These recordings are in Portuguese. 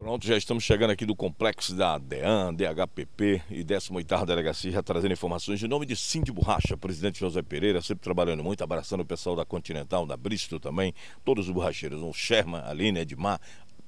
Pronto, já estamos chegando aqui do complexo da DEAN, DHPP e 18ª Delegacia, já trazendo informações em nome de Cindy Borracha, presidente José Pereira, sempre trabalhando muito, abraçando o pessoal da Continental, da Bristol também, todos os borracheiros, o Sherman, Aline, né, Edmar,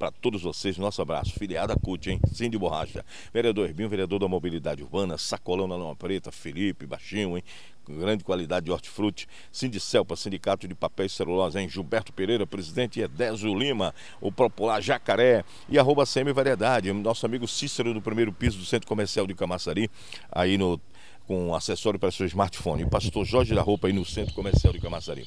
para todos vocês. Nosso abraço. Filiada CUT, hein? Sim de borracha. Vereador Herbinho, vereador da mobilidade urbana, Sacolão na Lama Preta, Felipe, Baixinho, hein? Com grande qualidade de hortifruti. Sindicelpa, Sindicato de Papel e Celulose, hein? Gilberto Pereira, presidente Edésio Lima, o popular Jacaré e arroba Variedade. Nosso amigo Cícero do primeiro piso do Centro Comercial de Camaçari, aí no com um acessório para seu smartphone. O pastor Jorge da Roupa aí no Centro Comercial de Camaçari.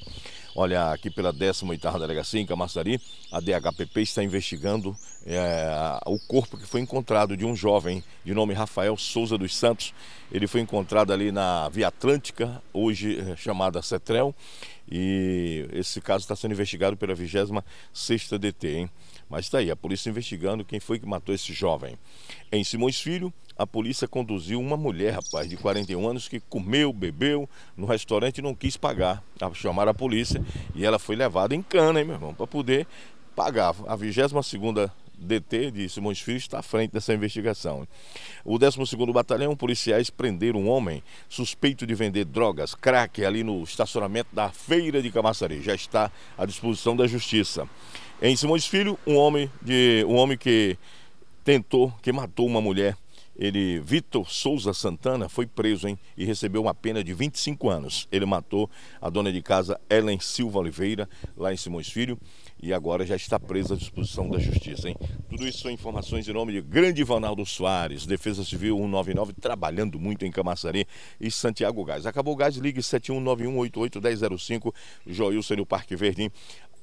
Olha, aqui pela 18ª Delegacia, em Camaçari, a DHPP está investigando é, o corpo que foi encontrado de um jovem de nome Rafael Souza dos Santos. Ele foi encontrado ali na Via Atlântica, hoje é, chamada Cetrel, e esse caso está sendo investigado pela 26ª DT, hein? Mas está aí, a polícia investigando quem foi que matou esse jovem. Em Simões Filho, a polícia conduziu uma mulher, rapaz, de 41 anos, que comeu, bebeu no restaurante e não quis pagar. Chamaram a polícia e ela foi levada em cana, hein, meu irmão, para poder pagar. A 22ª DT de Simões Filho está à frente dessa investigação. O 12º Batalhão, policiais prenderam um homem suspeito de vender drogas, crack, ali no estacionamento da feira de Camaçari. Já está à disposição da justiça. Em Simões Filho, um homem, de, um homem que tentou, que matou uma mulher ele, Vitor Souza Santana, foi preso hein, e recebeu uma pena de 25 anos. Ele matou a dona de casa Ellen Silva Oliveira, lá em Simões Filho, e agora já está preso à disposição da justiça. Hein? Tudo isso são informações em nome de Grande Vanaldo Soares, Defesa Civil 199, trabalhando muito em Camaçari e Santiago Gás. Acabou o gás, ligue 7191881005, Joilson no Parque Verde.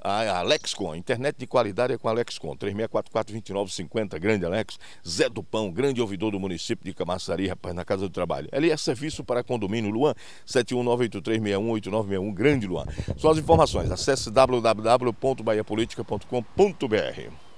A Alexcom, internet de qualidade é com a Alexcom, 3644-2950, grande Alex, Zé do Pão, grande ouvidor do município de Camaçari, rapaz, na Casa do Trabalho. Ele é serviço para condomínio Luan, 71983618961, grande Luan. Só as informações, acesse www.baiapolitica.com.br.